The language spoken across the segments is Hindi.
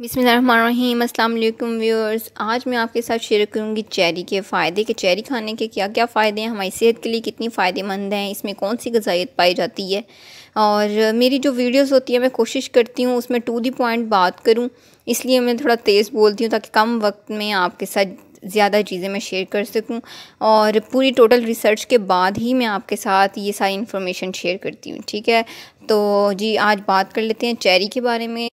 बिसमीम अस्सलाम वालेकुम व्यूअर्स आज मैं आपके साथ शेयर करूंगी चेरी के फ़ायदे के चेरी खाने के क्या क्या फ़ायदे हैं हमारी सेहत के लिए कितनी फ़ायदेमंद हैं इसमें कौन सी गजाइत पाई जाती है और मेरी जो वीडियोस होती है मैं कोशिश करती हूँ उसमें टू दी पॉइंट बात करूँ इसलिए मैं थोड़ा तेज़ बोलती हूँ ताकि कम वक्त में आपके साथ ज़्यादा चीज़ें मैं शेयर कर सकूँ और पूरी टोटल रिसर्च के बाद ही मैं आपके साथ ये सारी इन्फॉर्मेशन शेयर करती हूँ ठीक है तो जी आज बात कर लेते हैं चेरी के बारे में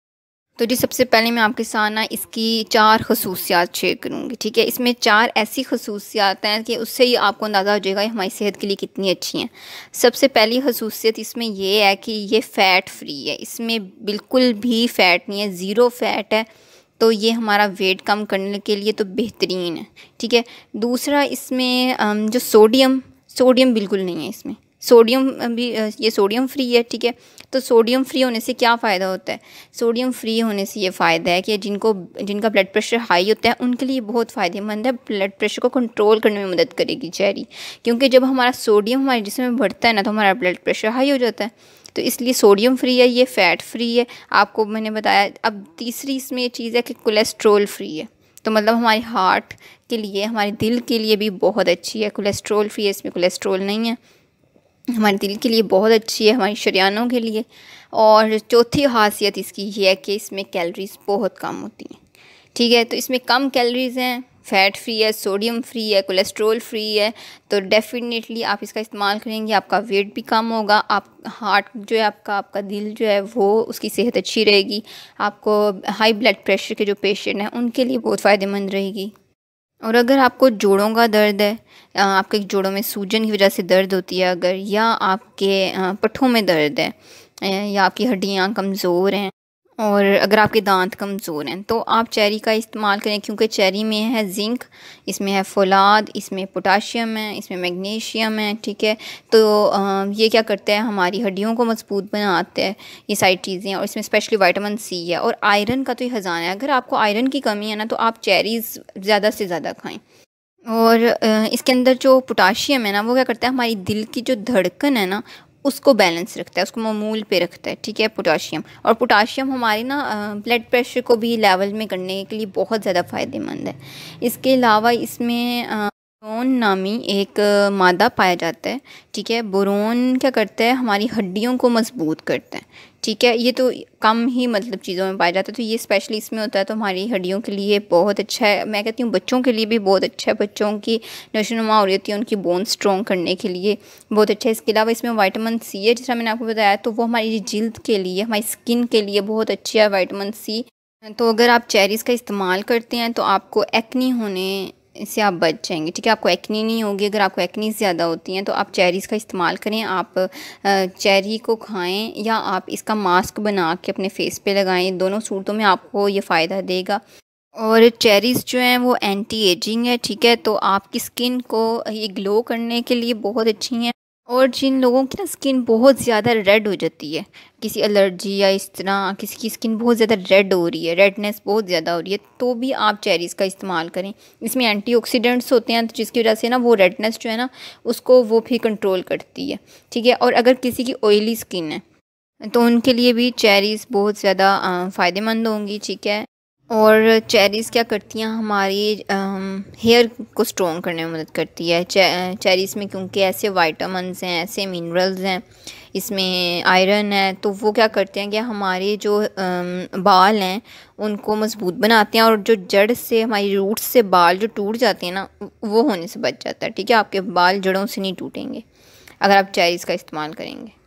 तो जी सबसे पहले मैं आपके साथ ना इसकी चार खसूसियात शेयर करूँगी ठीक है इसमें चार ऐसी खसूसियात हैं कि उससे ही आपको अंदाज़ा हो जाएगा हमारी सेहत के लिए कितनी अच्छी हैं सबसे पहली खसूसियत इसमें यह है कि ये फ़ैट फ्री है इसमें बिल्कुल भी फ़ैट नहीं है ज़ीरो फ़ैट है तो ये हमारा वेट कम करने के लिए तो बेहतरीन है ठीक है दूसरा इसमें जो सोडियम सोडियम बिल्कुल नहीं है इसमें सोडियम भी ये सोडियम फ्री है ठीक है तो सोडियम फ्री होने से क्या फ़ायदा होता है सोडियम फ्री होने से ये फ़ायदा है कि जिनको जिनका ब्लड प्रेशर हाई होता है उनके लिए बहुत फ़ायदेमंद है ब्लड प्रेशर को कंट्रोल करने में मदद करेगी चेरी क्योंकि जब हमारा सोडियम हमारे जिसमें बढ़ता है ना तो हमारा ब्लड प्रेशर हाई हो जाता है तो इसलिए सोडियम फ्री है ये फ़ैट फ्री है आपको मैंने बताया अब तीसरी इसमें ये चीज़ है कि कोलेस्ट्रोल फ्री है तो मतलब हमारे हार्ट के लिए हमारे दिल के लिए भी बहुत अच्छी है कोलेस्ट्रोल फ्री है इसमें कोलेस्ट्रोल नहीं है हमारे दिल के लिए बहुत अच्छी है हमारे शरियानों के लिए और चौथी खासियत इसकी ये है कि इसमें कैलोरीज़ बहुत कम होती हैं ठीक है तो इसमें कम कैलोरीज़ हैं फ़ैट फ्री है सोडियम फ्री है कोलेस्ट्रोल फ्री है तो डेफ़िनेटली आप इसका इस्तेमाल करेंगे आपका वेट भी कम होगा आप हार्ट जो है आपका आपका दिल जो है वो उसकी सेहत अच्छी रहेगी आपको हाई ब्लड प्रेशर के जो पेशेंट हैं उनके लिए बहुत फ़ायदेमंद रहेगी और अगर आपको जोड़ों का दर्द है आपके जोड़ों में सूजन की वजह से दर्द होती है अगर या आपके पट्ठों में दर्द है या आपकी हड्डियाँ कमज़ोर हैं और अगर आपके दांत कमज़ोर हैं तो आप चेरी का इस्तेमाल करें क्योंकि चेरी में है जिंक इसमें है फलाद इसमें पोटाशियम है इसमें मैग्नीशियम है ठीक है तो ये क्या करता है हमारी हड्डियों को मजबूत बनाता है ये सारी चीज़ें और इसमें स्पेशली वाइटामिन सी है और आयरन का तो ये ख़जाना है अगर आपको आयरन की कमी है ना तो आप चेरीज़ ज़्यादा से ज़्यादा खाएँ और इसके अंदर जो पोटाशियम है ना वो क्या करता है हमारी दिल की जो धड़कन है ना उसको बैलेंस रखता है उसको मामूल पे रखता है ठीक है पोटाशियम और पोटाशियम हमारे ना ब्लड प्रेशर को भी लेवल में करने के लिए बहुत ज़्यादा फ़ायदेमंद है इसके अलावा इसमें बोरोन नामी एक मादा पाया जाता है ठीक है बोरोन क्या करता है हमारी हड्डियों को मजबूत करता है ठीक है ये तो कम ही मतलब चीज़ों में पाया जाता है तो ये स्पेशली इसमें होता है तो हमारी हड्डियों के लिए बहुत अच्छा है मैं कहती हूँ बच्चों के लिए भी बहुत अच्छा है बच्चों की नशोनुमा हो रही होती है उनकी बोन स्ट्रॉन्ग करने के लिए बहुत अच्छा है इसके अलावा इसमें वाइटामिन सी है जिसका मैंने आपको बताया तो वो हमारी जल्द के लिए हमारी स्किन के लिए बहुत अच्छी है वाइटामिन सी तो अगर आप चेरीज़ का इस्तेमाल करते हैं तो आपको एक्नी होने इससे आप बच जाएंगे ठीक है आपको एक्नी नहीं होगी अगर आपको एक्नी ज़्यादा होती हैं तो आप चेरीज़ का इस्तेमाल करें आप चेरी को खाएं या आप इसका मास्क बना के अपने फेस पे लगाएं दोनों सूरतों में आपको ये फ़ायदा देगा और चेरीज़ जो हैं वो एंटी एजिंग है ठीक है तो आपकी स्किन को ये ग्लो करने के लिए बहुत अच्छी हैं और जिन लोगों की ना स्किन बहुत ज़्यादा रेड हो जाती है किसी एलर्जी या इस तरह किसी की स्किन बहुत ज़्यादा रेड हो रही है रेडनेस बहुत ज़्यादा हो रही है तो भी आप चेरीज़ का इस्तेमाल करें इसमें एंटीऑक्सीडेंट्स होते हैं तो जिसकी वजह से ना वो रेडनेस जो है ना उसको वो भी कंट्रोल करती है ठीक है और अगर किसी की ऑयली स्किन है तो उनके लिए भी चेरीज़ बहुत ज़्यादा फ़ायदेमंद होंगी ठीक है और चेरीज़ क्या करती हैं हमारी हेयर को स्ट्रॉन्ग करने में मदद करती है चे, चेरीज़ में क्योंकि ऐसे वाइटामस हैं ऐसे मिनरल्स हैं इसमें आयरन है तो वो क्या करते हैं कि हमारे जो बाल हैं उनको मजबूत बनाते हैं और जो जड़ से हमारी रूट्स से बाल जो टूट जाते हैं ना वो होने से बच जाता है ठीक है आपके बाल जड़ों से नहीं टूटेंगे अगर आप चेरीज़ का इस्तेमाल करेंगे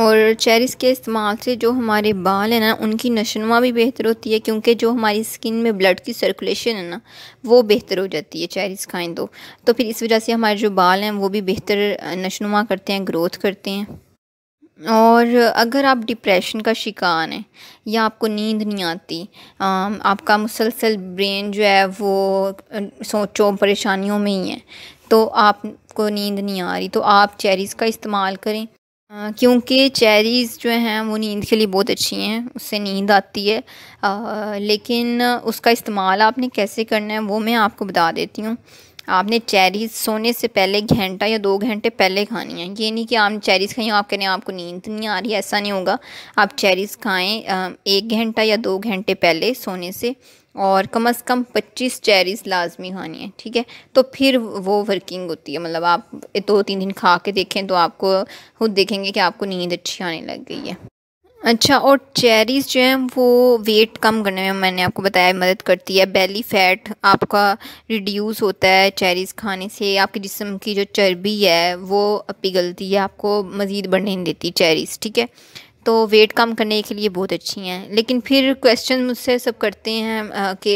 और चेरीज़ के इस्तेमाल से जो हमारे बाल हैं ना उनकी नशनुमा भी बेहतर होती है क्योंकि जो हमारी स्किन में ब्लड की सर्कुलेशन है ना वो बेहतर हो जाती है चेरीज़ खाएँ तो तो फिर इस वजह से हमारे जो बाल हैं वो भी बेहतर नशनुमा करते हैं ग्रोथ करते हैं और अगर आप डिप्रेशन का शिकार हैं या आपको नींद नहीं आती आपका मुसलसल ब्रेन जो है वो सोचों परेशानियों में ही है तो आपको नींद नहीं आ रही तो आप चेरीज़ का इस्तेमाल करें क्योंकि चेरीज़ जो हैं वो नींद के लिए बहुत अच्छी हैं उससे नींद आती है आ, लेकिन उसका इस्तेमाल आपने कैसे करना है वो मैं आपको बता देती हूँ आपने चेरीज़ सोने से पहले घंटा या दो घंटे पहले खानी है ये नहीं कि आप चेरीज़ खाएं आप कह आपको नींद नहीं आ रही ऐसा नहीं होगा आप चेरीज़ खाएँ एक घंटा या दो घंटे पहले सोने से और कम अज़ कम पच्चीस चेरीज़ लाजमी खानी है ठीक है तो फिर वो वर्किंग होती है मतलब आप दो तीन दिन खा के देखें तो आपको खुद देखेंगे कि आपको नींद अच्छी आने लग गई है अच्छा और चेरीज़ जो हैं वो वेट कम करने में मैंने आपको बताया मदद करती है बेली फ़ैट आपका रिड्यूस होता है चेरीज़ खाने से आपके जिसम की जो चर्बी है वो पिघलती है आपको मज़ीद बढ़ने नहीं देती चेरीज़ ठीक है तो वेट कम करने के लिए बहुत अच्छी हैं लेकिन फिर क्वेश्चन मुझसे सब करते हैं कि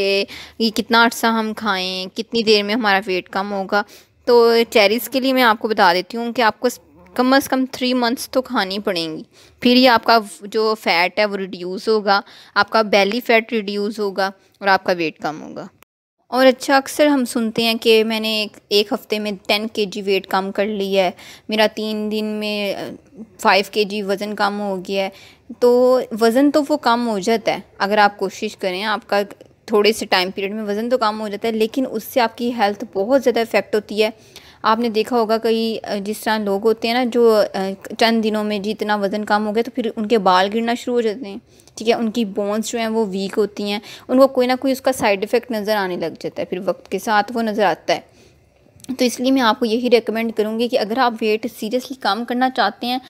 ये कितना अर्सा हम खाएं कितनी देर में हमारा वेट कम होगा तो चेरीज़ के लिए मैं आपको बता देती हूँ कि आपको कम अज़ कम थ्री मंथ्स तो खानी पड़ेंगी फिर ही आपका जो फ़ैट है वो रिड्यूस होगा आपका बेली फ़ैट रिड्यूस होगा और आपका वेट कम होगा और अच्छा अक्सर हम सुनते हैं कि मैंने एक एक हफ़्ते में टेन के जी वेट कम कर लिया है मेरा तीन दिन में फ़ाइव के जी वज़न कम हो गया है तो वज़न तो वो कम हो जाता है अगर आप कोशिश करें आपका थोड़े से टाइम पीरियड में वज़न तो कम हो जाता है लेकिन उससे आपकी हेल्थ बहुत ज़्यादा इफ़ेक्ट होती है आपने देखा होगा कई जिस तरह लोग होते हैं ना जो चंद दिनों में जितना वज़न कम हो गया तो फिर उनके बाल गिरना शुरू हो जाते हैं ठीक है उनकी बोन्स जो हैं वो वीक होती हैं उनको कोई ना कोई उसका साइड इफ़ेक्ट नज़र आने लग जाता है फिर वक्त के साथ वो नज़र आता है तो इसलिए मैं आपको यही रिकमेंड करूँगी कि अगर आप वेट सीरियसली कम करना चाहते हैं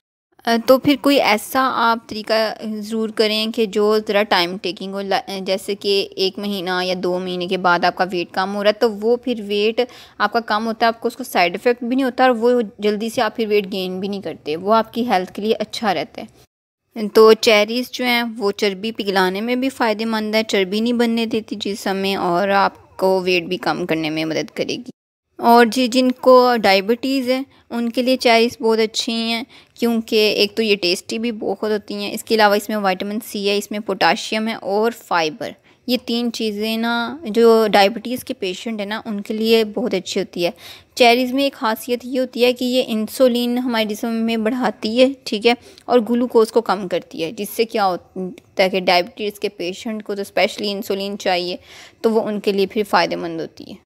तो फिर कोई ऐसा आप तरीका ज़रूर करें कि जो ज़रा टाइम टेकिंग हो जैसे कि एक महीना या दो महीने के बाद आपका वेट कम हो रहा है तो वो फिर वेट आपका कम होता है आपको उसको साइड इफ़ेक्ट भी नहीं होता और वो जल्दी से आप फिर वेट गेन भी नहीं करते वो आपकी हेल्थ के लिए अच्छा रहता है तो चेरीज़ जो हैं वो चर्बी पिघलाने में भी फ़ायदेमंद है चर्बी नहीं बनने देती जिस समय और आपको वेट भी कम करने में मदद करेगी और जी जिनको डायबिटीज़ है उनके लिए चेरीज़ बहुत अच्छी हैं क्योंकि एक तो ये टेस्टी भी बहुत होती हैं इसके अलावा इसमें वाइटामिन सी है इसमें पोटाशियम है और फाइबर ये तीन चीज़ें ना जो डायबिटीज़ के पेशेंट हैं ना उनके लिए बहुत अच्छी होती है चेरीज़ में एक खासियत ये होती है कि ये इंसुलिन हमारे जिसम में बढ़ाती है ठीक है और ग्लूकोज को कम करती है जिससे क्या होता है कि डायबिटीज़ के पेशेंट को तो स्पेशली इंसुलिन चाहिए तो वो उनके लिए फिर फ़ायदेमंद होती है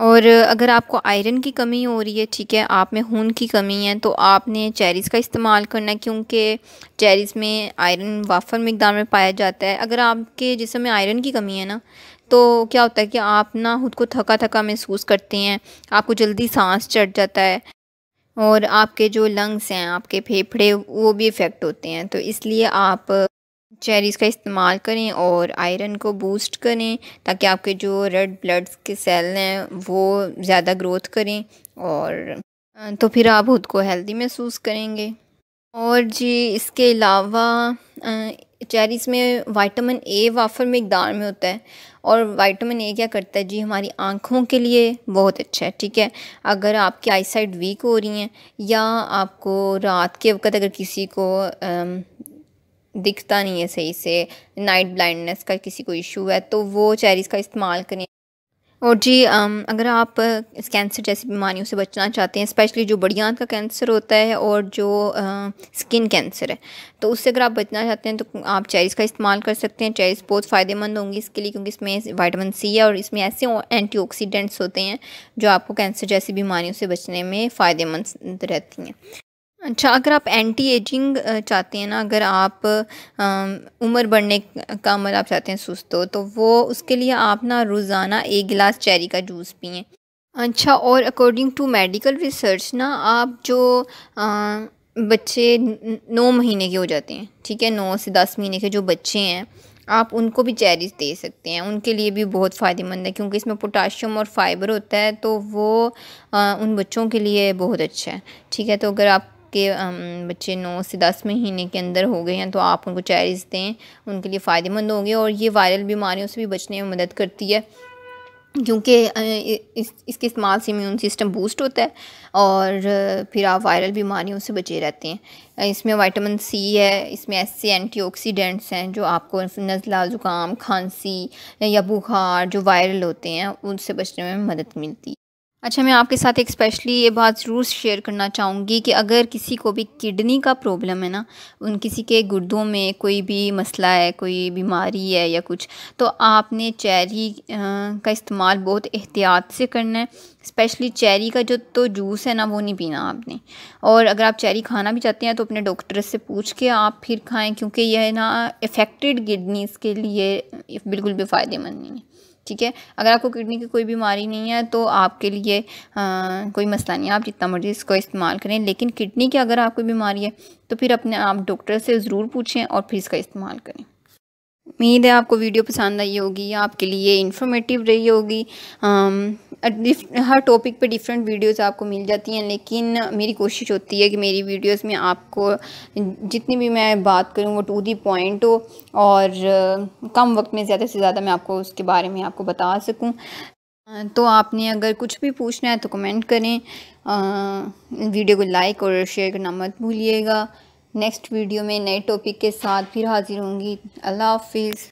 और अगर आपको आयरन की कमी हो रही है ठीक है आप में खून की कमी है तो आपने चेरीज़ का इस्तेमाल करना है क्योंकि चेरीज़ में आयरन वाफर मकदार में पाया जाता है अगर आपके जिसम में आयरन की कमी है ना तो क्या होता है कि आप ना खुद को थका थका महसूस करते हैं आपको जल्दी सांस चढ़ जाता है और आपके जो लंग्स हैं आपके फेफड़े वो भी इफ़ेक्ट होते हैं तो इसलिए आप चेरीज़ का इस्तेमाल करें और आयरन को बूस्ट करें ताकि आपके जो रेड ब्लड के सेल हैं वो ज़्यादा ग्रोथ करें और तो फिर आप खुद को हेल्दी महसूस करेंगे और जी इसके अलावा चेरीज़ में विटामिन ए वाफर मकदार में होता है और विटामिन ए क्या करता है जी हमारी आँखों के लिए बहुत अच्छा है ठीक है अगर आपकी आई साइड वीक हो रही हैं या आपको रात के वक्त अगर किसी को दिखता नहीं है सही से नाइट ब्लाइंडनेस का किसी को इशू है तो वो चेरीज़ का इस्तेमाल करें और जी अगर आप इस कैंसर जैसी बीमारियों से बचना चाहते हैं स्पेशली जो बड़ी आंत का कैंसर होता है और जो आ, स्किन कैंसर है तो उससे अगर आप बचना चाहते हैं तो आप चेरीज़ का इस्तेमाल कर सकते हैं चेरीज़ बहुत फ़ायदेमंद होंगी इसके लिए क्योंकि इसमें वाइटामिन सी है और इसमें ऐसे एंटीऑक्सीडेंट्स होते हैं जो आपको कैंसर जैसी बीमारियों से बचने में फ़ायदेमंद रहती हैं अच्छा अगर आप एंटी एजिंग चाहते हैं ना अगर आप उम्र बढ़ने का अमल आप चाहते हैं सुस्त हो तो वो उसके लिए आप ना रोज़ाना एक गिलास चेरी का जूस पिए अच्छा और अकॉर्डिंग टू मेडिकल रिसर्च ना आप जो आ, बच्चे नौ महीने के हो जाते हैं ठीक है नौ से दस महीने के जो बच्चे हैं आप उनको भी चेरीज दे सकते हैं उनके लिए भी बहुत फ़ायदेमंद है क्योंकि इसमें पोटाशियम और फाइबर होता है तो वो आ, उन बच्चों के लिए बहुत अच्छा है ठीक है तो अगर आप आपके बच्चे नौ से दस महीने के अंदर हो गए हैं तो आप उनको चैरिस दें उनके लिए फ़ायदेमंद होंगे और ये वायरल बीमारियों से भी बचने में मदद करती है क्योंकि इस, इसके इस्तेमाल से इम्यून सिस्टम बूस्ट होता है और फिर आप वायरल बीमारियों से बचे रहते हैं इसमें वाइटामिन सी है इसमें ऐसे एंटीऑक्सीडेंट्स हैं जो आपको नज़ला ज़ुकाम खांसी या बुखार जो वायरल होते हैं उनसे बचने में मदद मिलती है अच्छा मैं आपके साथ एक स्पेशली ये बात ज़रूर शेयर करना चाहूँगी कि अगर किसी को भी किडनी का प्रॉब्लम है ना उन किसी के गुर्दों में कोई भी मसला है कोई बीमारी है या कुछ तो आपने चेरी का इस्तेमाल बहुत एहतियात से करना है स्पेशली चेरी का जो तो जूस है ना वो नहीं पीना आपने और अगर आप चेरी खाना भी चाहते हैं तो अपने डॉक्टर से पूछ के आप फिर खाएँ क्योंकि यह ना इफ़ेक्टेड किडनीज़ के लिए बिल्कुल भी फ़ायदेमंद नहीं है ठीक है अगर आपको किडनी की कोई बीमारी नहीं है तो आपके लिए आ, कोई मसला नहीं है आप जितना मर्ज़ी इसको इस्तेमाल करें लेकिन किडनी की अगर आपको बीमारी है तो फिर अपने आप डॉक्टर से ज़रूर पूछें और फिर इसका इस्तेमाल करें उम्मीद है आपको वीडियो पसंद आई होगी आपके लिए इन्फॉर्मेटिव रही होगी हर टॉपिक पे डिफरेंट वीडियोस आपको मिल जाती हैं लेकिन मेरी कोशिश होती है कि मेरी वीडियोस में आपको जितनी भी मैं बात करूँ वो टू दी पॉइंट हो और कम वक्त में ज़्यादा से ज़्यादा मैं आपको उसके बारे में आपको बता सकूँ तो आपने अगर कुछ भी पूछना है तो कमेंट करें आ, वीडियो को लाइक और शेयर करना मत भूलिएगा नेक्स्ट वीडियो में नए टॉपिक के साथ फिर हाज़िर होंगी अल्लाह हाफिज़